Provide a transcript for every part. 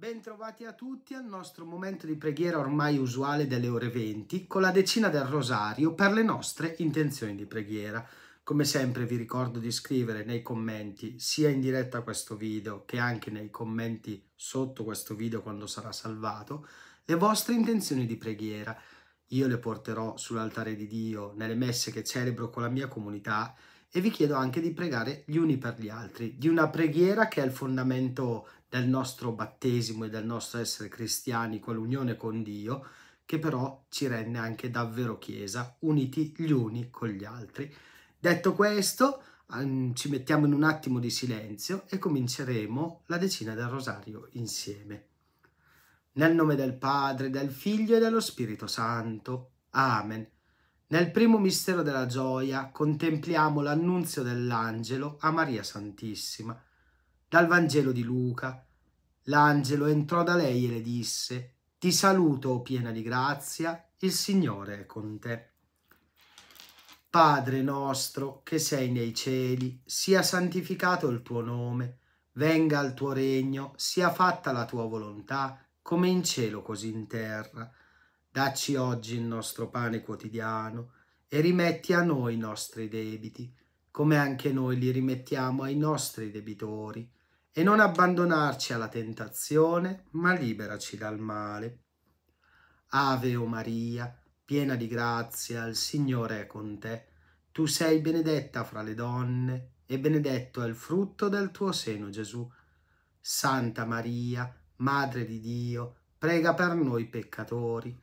Bentrovati a tutti al nostro momento di preghiera ormai usuale delle ore 20 con la decina del rosario per le nostre intenzioni di preghiera. Come sempre vi ricordo di scrivere nei commenti sia in diretta a questo video che anche nei commenti sotto questo video quando sarà salvato le vostre intenzioni di preghiera. Io le porterò sull'altare di Dio nelle messe che celebro con la mia comunità e vi chiedo anche di pregare gli uni per gli altri, di una preghiera che è il fondamento del nostro battesimo e del nostro essere cristiani, quell'unione con Dio, che però ci rende anche davvero Chiesa, uniti gli uni con gli altri. Detto questo, ci mettiamo in un attimo di silenzio e cominceremo la decina del rosario insieme. Nel nome del Padre, del Figlio e dello Spirito Santo. Amen. Nel primo mistero della gioia contempliamo l'annunzio dell'angelo a Maria Santissima. Dal Vangelo di Luca, l'angelo entrò da lei e le disse, Ti saluto, o oh piena di grazia, il Signore è con te. Padre nostro che sei nei cieli, sia santificato il tuo nome, venga il tuo regno, sia fatta la tua volontà, come in cielo così in terra. Dacci oggi il nostro pane quotidiano e rimetti a noi i nostri debiti, come anche noi li rimettiamo ai nostri debitori, e non abbandonarci alla tentazione, ma liberaci dal male. Ave o Maria, piena di grazia, il Signore è con te. Tu sei benedetta fra le donne, e benedetto è il frutto del tuo seno, Gesù. Santa Maria, Madre di Dio, prega per noi peccatori,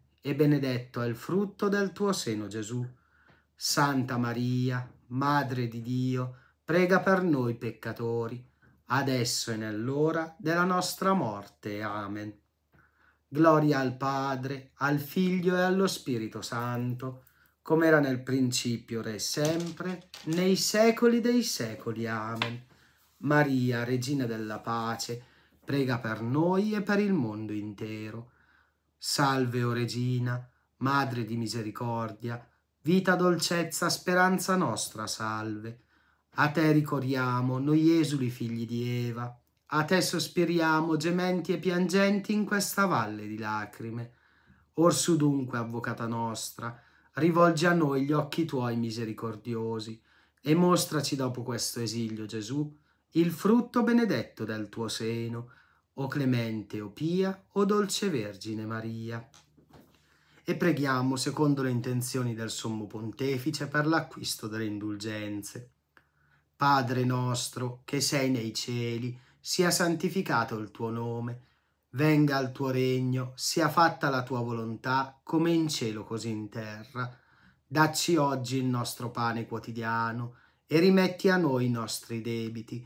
e benedetto è il frutto del tuo seno, Gesù. Santa Maria, Madre di Dio, prega per noi peccatori, adesso e nell'ora della nostra morte. Amen. Gloria al Padre, al Figlio e allo Spirito Santo, come era nel principio, ora e sempre, nei secoli dei secoli. Amen. Maria, Regina della Pace, prega per noi e per il mondo intero Salve, o oh Regina, Madre di misericordia, vita, dolcezza, speranza nostra, salve. A te ricorriamo, noi esuli figli di Eva, a te sospiriamo, gementi e piangenti in questa valle di lacrime. Orsu dunque, Avvocata nostra, rivolgi a noi gli occhi tuoi misericordiosi e mostraci dopo questo esilio, Gesù, il frutto benedetto del tuo seno, o clemente o pia, o dolce Vergine Maria. E preghiamo secondo le intenzioni del Sommo Pontefice per l'acquisto delle indulgenze. Padre nostro, che sei nei cieli, sia santificato il tuo nome, venga il tuo regno, sia fatta la tua volontà, come in cielo così in terra. Dacci oggi il nostro pane quotidiano e rimetti a noi i nostri debiti,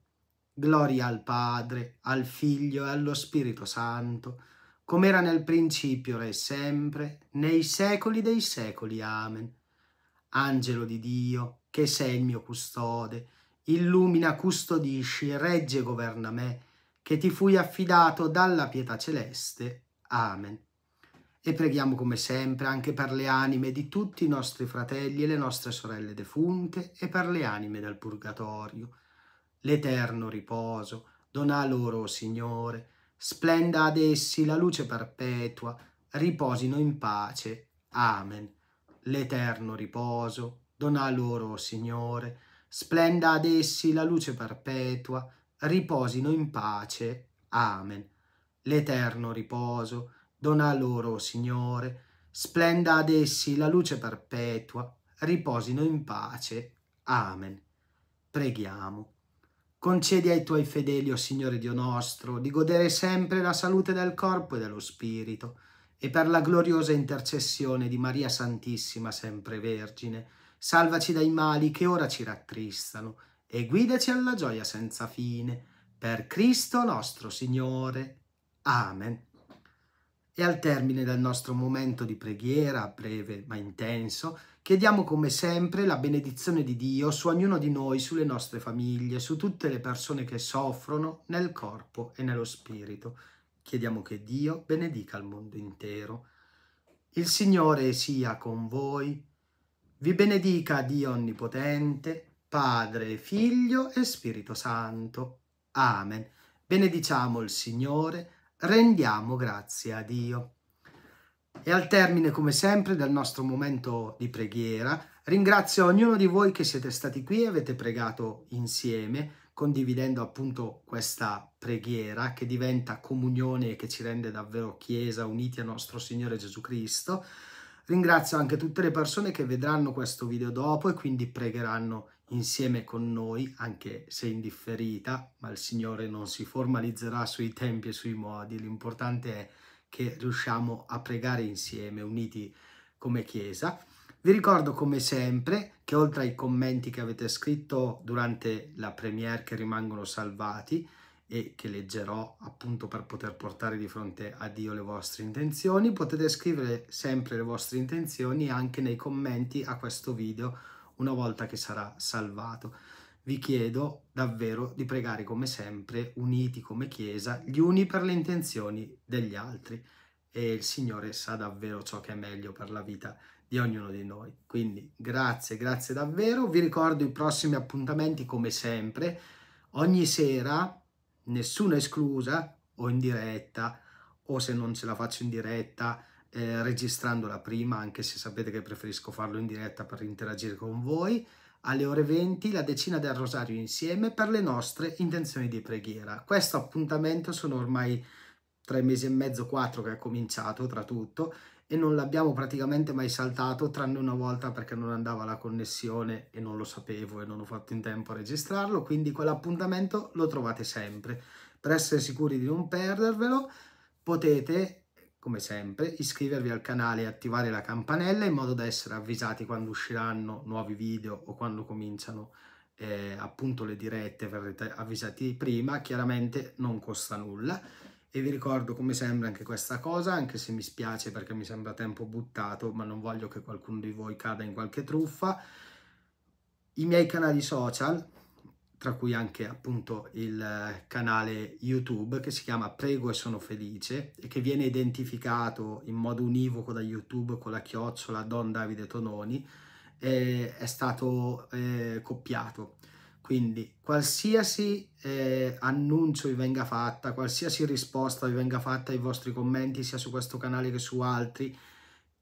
Gloria al Padre, al Figlio e allo Spirito Santo, come era nel principio, ora e sempre, nei secoli dei secoli. Amen. Angelo di Dio, che sei il mio custode, illumina, custodisci, regge e governa me, che ti fui affidato dalla pietà celeste. Amen. E preghiamo come sempre anche per le anime di tutti i nostri fratelli e le nostre sorelle defunte e per le anime del purgatorio l'eterno riposo, Dona loro, Signore, splenda ad essi la luce perpetua, riposino in pace. Amen. L'eterno riposo, dona loro, Signore, splenda ad essi la luce perpetua, riposino in pace. Amen. L'eterno riposo, dona loro, Signore, splenda ad essi la luce perpetua, riposino in pace. Amen. Preghiamo. Concedi ai tuoi fedeli, o oh Signore Dio nostro, di godere sempre la salute del corpo e dello spirito, e per la gloriosa intercessione di Maria Santissima, sempre Vergine, salvaci dai mali che ora ci rattristano, e guidaci alla gioia senza fine, per Cristo nostro Signore. Amen. E al termine del nostro momento di preghiera, breve ma intenso, Chiediamo come sempre la benedizione di Dio su ognuno di noi, sulle nostre famiglie, su tutte le persone che soffrono nel corpo e nello spirito. Chiediamo che Dio benedica il mondo intero. Il Signore sia con voi. Vi benedica Dio Onnipotente, Padre, Figlio e Spirito Santo. Amen. Benediciamo il Signore, rendiamo grazie a Dio. E al termine, come sempre, del nostro momento di preghiera, ringrazio ognuno di voi che siete stati qui e avete pregato insieme, condividendo appunto questa preghiera che diventa comunione e che ci rende davvero Chiesa uniti a nostro Signore Gesù Cristo. Ringrazio anche tutte le persone che vedranno questo video dopo e quindi pregheranno insieme con noi, anche se indifferita, ma il Signore non si formalizzerà sui tempi e sui modi, l'importante è che riusciamo a pregare insieme, uniti come Chiesa. Vi ricordo come sempre che oltre ai commenti che avete scritto durante la premiere che rimangono salvati e che leggerò appunto per poter portare di fronte a Dio le vostre intenzioni, potete scrivere sempre le vostre intenzioni anche nei commenti a questo video una volta che sarà salvato vi chiedo davvero di pregare come sempre, uniti come Chiesa, gli uni per le intenzioni degli altri e il Signore sa davvero ciò che è meglio per la vita di ognuno di noi. Quindi grazie, grazie davvero. Vi ricordo i prossimi appuntamenti come sempre, ogni sera, nessuna esclusa, o in diretta, o se non ce la faccio in diretta, eh, registrandola prima, anche se sapete che preferisco farlo in diretta per interagire con voi alle ore 20 la decina del rosario insieme per le nostre intenzioni di preghiera. Questo appuntamento sono ormai tre mesi e mezzo, quattro che è cominciato tra tutto e non l'abbiamo praticamente mai saltato tranne una volta perché non andava la connessione e non lo sapevo e non ho fatto in tempo a registrarlo, quindi quell'appuntamento lo trovate sempre. Per essere sicuri di non perdervelo potete come sempre, iscrivervi al canale e attivare la campanella in modo da essere avvisati quando usciranno nuovi video o quando cominciano eh, appunto le dirette, verrete avvisati prima, chiaramente non costa nulla. E vi ricordo come sempre anche questa cosa, anche se mi spiace perché mi sembra tempo buttato, ma non voglio che qualcuno di voi cada in qualche truffa. I miei canali social, tra cui anche appunto il eh, canale YouTube che si chiama Prego e sono felice e che viene identificato in modo univoco da YouTube con la chiocciola Don Davide Tononi, è stato eh, coppiato. Quindi qualsiasi eh, annuncio vi venga fatta, qualsiasi risposta vi venga fatta ai vostri commenti, sia su questo canale che su altri,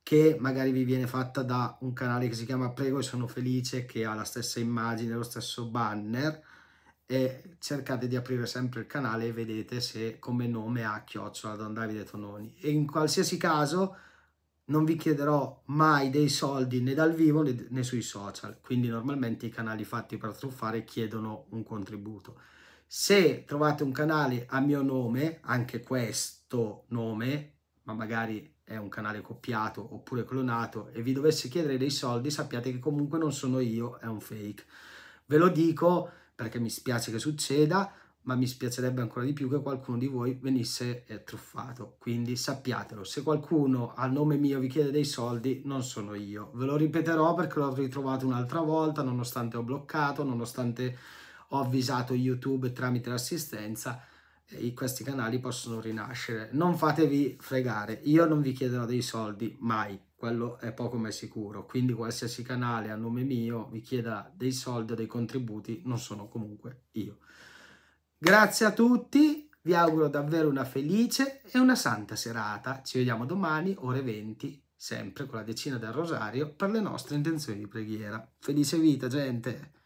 che magari vi viene fatta da un canale che si chiama Prego e sono felice, che ha la stessa immagine, lo stesso banner, e cercate di aprire sempre il canale e vedete se come nome ha chiocciola Don Davide Tononi e in qualsiasi caso non vi chiederò mai dei soldi né dal vivo né, né sui social quindi normalmente i canali fatti per truffare chiedono un contributo se trovate un canale a mio nome anche questo nome ma magari è un canale copiato oppure clonato e vi dovesse chiedere dei soldi sappiate che comunque non sono io è un fake ve lo dico perché mi spiace che succeda, ma mi spiacerebbe ancora di più che qualcuno di voi venisse eh, truffato. Quindi sappiatelo, se qualcuno a nome mio vi chiede dei soldi, non sono io. Ve lo ripeterò perché l'ho ritrovato un'altra volta, nonostante ho bloccato, nonostante ho avvisato YouTube tramite l'assistenza, eh, questi canali possono rinascere. Non fatevi fregare, io non vi chiederò dei soldi mai quello è poco ma è sicuro. Quindi qualsiasi canale a nome mio vi chieda dei soldi o dei contributi, non sono comunque io. Grazie a tutti, vi auguro davvero una felice e una santa serata. Ci vediamo domani, ore 20, sempre con la decina del rosario, per le nostre intenzioni di preghiera. Felice vita, gente!